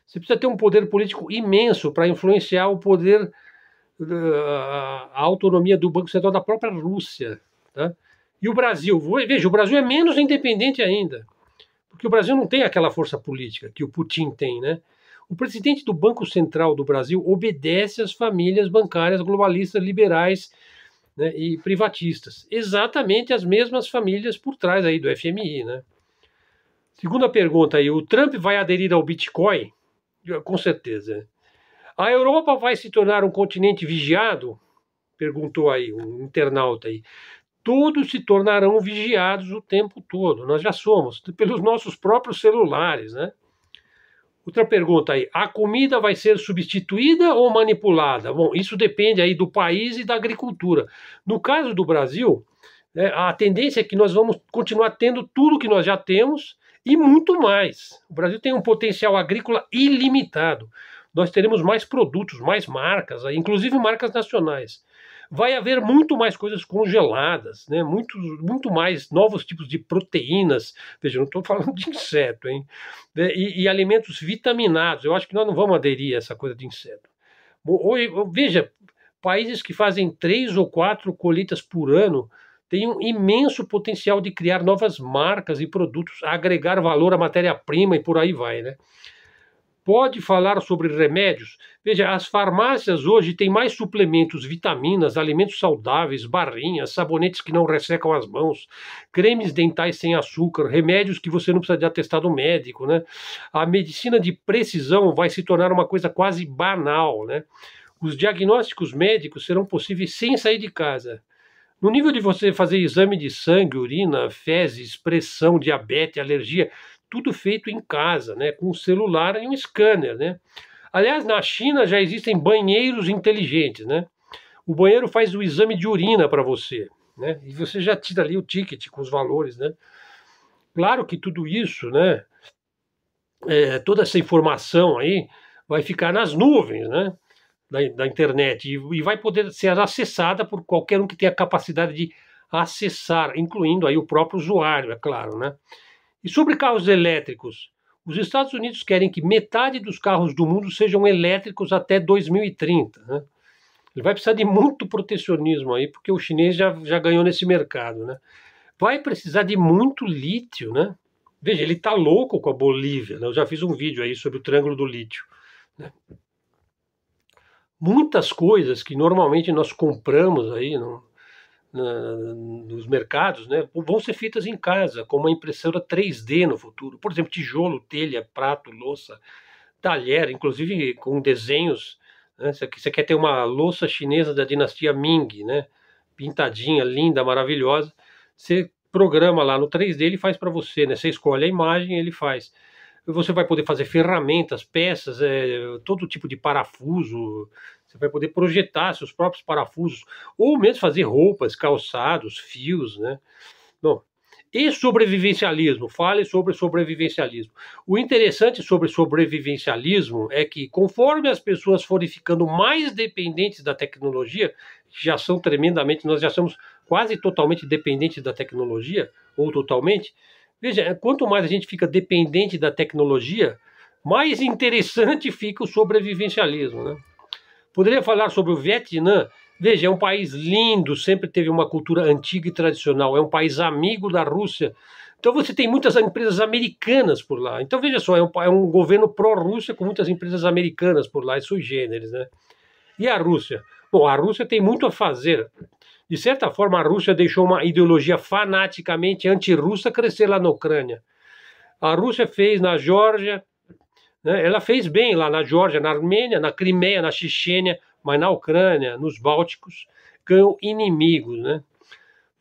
Você precisa ter um poder político imenso para influenciar o poder, ah, a autonomia do Banco Central da própria Rússia. Tá? E o Brasil, veja, o Brasil é menos independente ainda, porque o Brasil não tem aquela força política que o Putin tem, né? O presidente do Banco Central do Brasil obedece às famílias bancárias globalistas, liberais né, e privatistas. Exatamente as mesmas famílias por trás aí do FMI, né? Segunda pergunta aí, o Trump vai aderir ao Bitcoin? com certeza. A Europa vai se tornar um continente vigiado? Perguntou aí um internauta aí. Todos se tornarão vigiados o tempo todo. Nós já somos pelos nossos próprios celulares, né? Outra pergunta aí: a comida vai ser substituída ou manipulada? Bom, isso depende aí do país e da agricultura. No caso do Brasil, né, a tendência é que nós vamos continuar tendo tudo que nós já temos e muito mais. O Brasil tem um potencial agrícola ilimitado. Nós teremos mais produtos, mais marcas, inclusive marcas nacionais. Vai haver muito mais coisas congeladas, né? muito, muito mais novos tipos de proteínas. Veja, não estou falando de inseto, hein? Né? E, e alimentos vitaminados. Eu acho que nós não vamos aderir a essa coisa de inseto. Hoje, veja, países que fazem três ou quatro colheitas por ano tem um imenso potencial de criar novas marcas e produtos, agregar valor à matéria-prima e por aí vai, né? Pode falar sobre remédios? Veja, as farmácias hoje têm mais suplementos, vitaminas, alimentos saudáveis, barrinhas, sabonetes que não ressecam as mãos, cremes dentais sem açúcar, remédios que você não precisa de atestado médico, né? A medicina de precisão vai se tornar uma coisa quase banal, né? Os diagnósticos médicos serão possíveis sem sair de casa. No nível de você fazer exame de sangue, urina, fezes, pressão, diabetes, alergia, tudo feito em casa, né? Com um celular e um scanner, né? Aliás, na China já existem banheiros inteligentes, né? O banheiro faz o exame de urina para você, né? E você já tira ali o ticket com os valores, né? Claro que tudo isso, né? É, toda essa informação aí vai ficar nas nuvens, né? da, da internet e, e, vai poder ser acessada por qualquer um que tenha capacidade de acessar, incluindo aí o próprio usuário, é claro, né? E sobre carros elétricos, os Estados Unidos querem que metade dos carros do mundo sejam elétricos até 2030, né? Ele vai precisar de muito protecionismo aí, porque o chinês já, já ganhou nesse mercado, né? Vai precisar de muito lítio, né? Veja, ele está louco com a Bolívia, né? Eu já fiz um vídeo aí sobre o Triângulo do Lítio, né? muitas coisas que normalmente nós compramos aí no, na, nos mercados né, vão ser feitas em casa, com uma impressora 3D no futuro. Por exemplo, tijolo, telha, prato, louça, talher, inclusive com desenhos. Né, você quer ter uma louça chinesa da dinastia Ming, né, pintadinha, linda, maravilhosa. Você programa lá no 3D, ele faz para você. Né, você escolhe a imagem, ele faz. Você vai poder fazer ferramentas, peças, é, todo tipo de parafuso. Você vai poder projetar seus próprios parafusos, ou mesmo fazer roupas, calçados, fios, né? Bom, e sobrevivencialismo. Fale sobre sobrevivencialismo. O interessante sobre sobrevivencialismo é que, conforme as pessoas forem ficando mais dependentes da tecnologia, já são tremendamente, nós já somos quase totalmente dependentes da tecnologia, ou totalmente, Veja, é, quanto mais a gente fica dependente da tecnologia, mais interessante fica o sobrevivencialismo. Né? Poderia falar sobre o Vietnã. Veja, é um país lindo, sempre teve uma cultura antiga e tradicional, é um país amigo da Rússia. Então você tem muitas empresas americanas por lá. Então veja só, é um, é um governo pró-Rússia com muitas empresas americanas por lá, e sui generis, né? E a Rússia? Bom, a Rússia tem muito a fazer de certa forma, a Rússia deixou uma ideologia fanaticamente antirrussa crescer lá na Ucrânia. A Rússia fez na Geórgia, né, ela fez bem lá na Geórgia, na Armênia, na Crimeia, na Chechênia, mas na Ucrânia, nos Bálticos, ganhou inimigos. Né?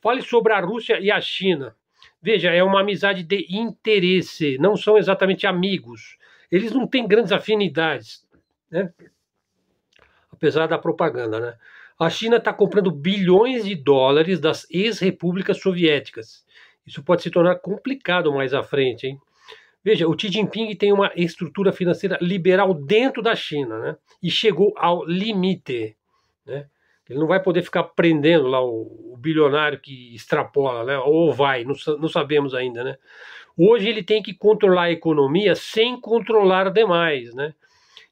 Fale sobre a Rússia e a China. Veja, é uma amizade de interesse, não são exatamente amigos. Eles não têm grandes afinidades, né? apesar da propaganda. Né? A China está comprando bilhões de dólares das ex-repúblicas soviéticas. Isso pode se tornar complicado mais à frente, hein? Veja, o Xi Jinping tem uma estrutura financeira liberal dentro da China, né? E chegou ao limite, né? Ele não vai poder ficar prendendo lá o, o bilionário que extrapola, né? Ou vai, não, não sabemos ainda, né? Hoje ele tem que controlar a economia sem controlar demais, né?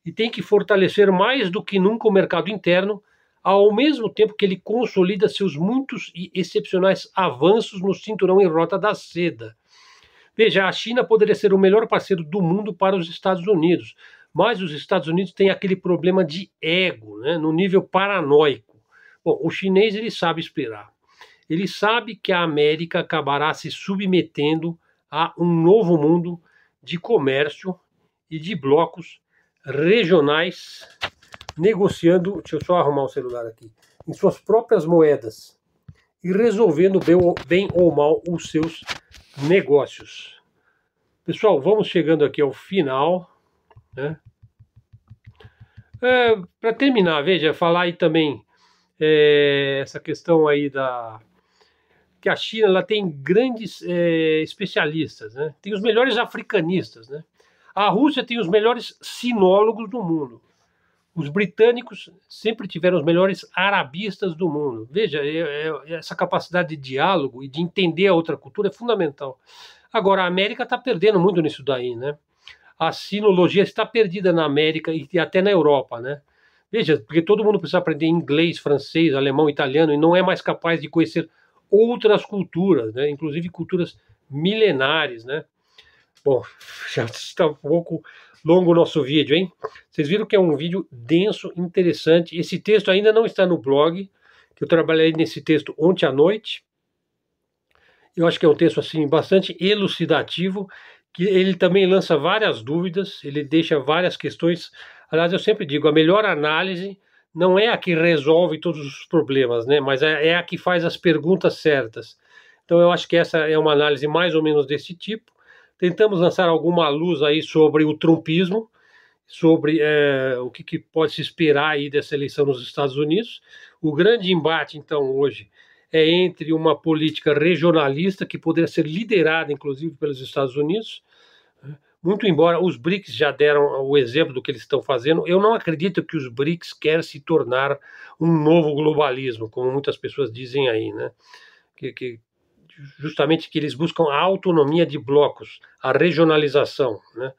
E tem que fortalecer mais do que nunca o mercado interno ao mesmo tempo que ele consolida seus muitos e excepcionais avanços no cinturão em rota da seda. Veja, a China poderia ser o melhor parceiro do mundo para os Estados Unidos, mas os Estados Unidos têm aquele problema de ego, né, no nível paranoico. Bom, o chinês ele sabe esperar. Ele sabe que a América acabará se submetendo a um novo mundo de comércio e de blocos regionais negociando, deixa eu só arrumar o celular aqui, em suas próprias moedas e resolvendo bem ou, bem ou mal os seus negócios. Pessoal, vamos chegando aqui ao final, né? É, Para terminar, veja, falar aí também é, essa questão aí da que a China ela tem grandes é, especialistas, né? Tem os melhores africanistas, né? A Rússia tem os melhores sinólogos do mundo. Os britânicos sempre tiveram os melhores arabistas do mundo. Veja, é, é, essa capacidade de diálogo e de entender a outra cultura é fundamental. Agora, a América está perdendo muito nisso daí, né? A sinologia está perdida na América e até na Europa, né? Veja, porque todo mundo precisa aprender inglês, francês, alemão, italiano e não é mais capaz de conhecer outras culturas, né? Inclusive culturas milenares, né? Bom, já está um pouco longo o nosso vídeo, hein? Vocês viram que é um vídeo denso, interessante. Esse texto ainda não está no blog, que eu trabalhei nesse texto ontem à noite. Eu acho que é um texto assim bastante elucidativo, que ele também lança várias dúvidas, ele deixa várias questões. Aliás, eu sempre digo, a melhor análise não é a que resolve todos os problemas, né? Mas é, é a que faz as perguntas certas. Então eu acho que essa é uma análise mais ou menos desse tipo. Tentamos lançar alguma luz aí sobre o trumpismo, sobre é, o que, que, pode se esperar aí dessa eleição nos Estados Unidos. O grande embate, então, hoje é entre uma política regionalista que poderia ser liderada, inclusive, pelos Estados Unidos. Né? Muito embora os BRICS já deram o exemplo do que eles estão fazendo, eu não acredito que os BRICS querem se tornar um novo globalismo, como muitas pessoas dizem aí, né? Que, que justamente que eles buscam a autonomia de blocos, a regionalização, né?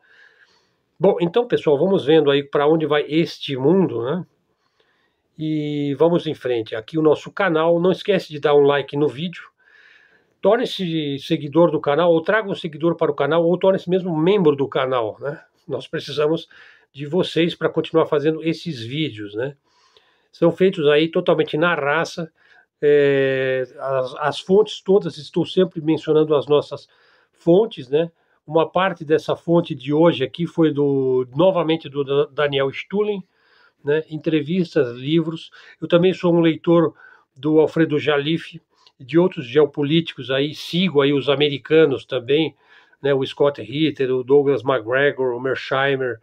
Bom, então, pessoal, vamos vendo aí para onde vai este mundo, né? E vamos em frente. Aqui o nosso canal. Não esquece de dar um like no vídeo. Torne-se seguidor do canal, ou traga um seguidor para o canal, ou torne-se mesmo membro do canal, né? Nós precisamos de vocês para continuar fazendo esses vídeos, né? São feitos aí totalmente na raça é, as, as, fontes todas, estou sempre mencionando as nossas fontes, né? Uma parte dessa fonte de hoje aqui foi do novamente do Daniel Stulin, né? entrevistas, livros. Eu também sou um leitor do Alfredo Jalife e de outros geopolíticos aí, sigo aí os americanos também, né? o Scott Ritter, o Douglas McGregor, o Mersheimer,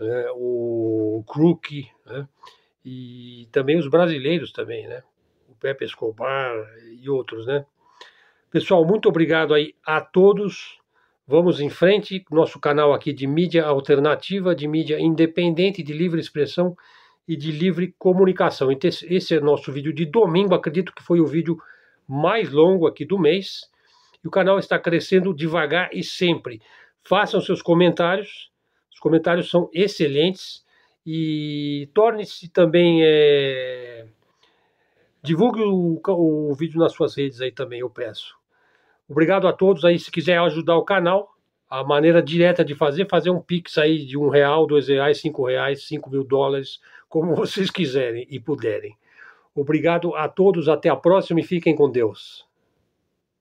né? o Crook, né? e também os brasileiros também, né? Pepe Escobar e outros, né? Pessoal, muito obrigado aí a todos. Vamos em frente, nosso canal aqui de mídia alternativa, de mídia independente, de livre expressão e de livre comunicação. esse é nosso vídeo de domingo, acredito que foi o vídeo mais longo aqui do mês. E o canal está crescendo devagar e sempre. Façam seus comentários, os comentários são excelentes e torne-se também. É Divulgue o, o vídeo nas suas redes aí também, eu peço. Obrigado a todos aí. Se quiser ajudar o canal, a maneira direta de fazer, fazer um pix aí de um real, dois reais, cinco reais, cinco mil dólares, como vocês quiserem e puderem. Obrigado a todos. Até a próxima e fiquem com Deus.